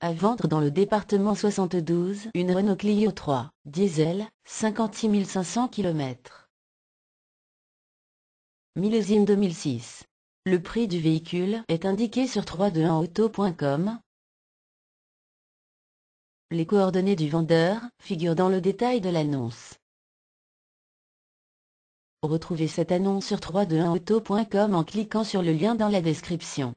À vendre dans le département 72, une Renault Clio 3, diesel, 56 500 km. Millésime 2006. Le prix du véhicule est indiqué sur 321auto.com. Les coordonnées du vendeur figurent dans le détail de l'annonce. Retrouvez cette annonce sur 321auto.com en cliquant sur le lien dans la description.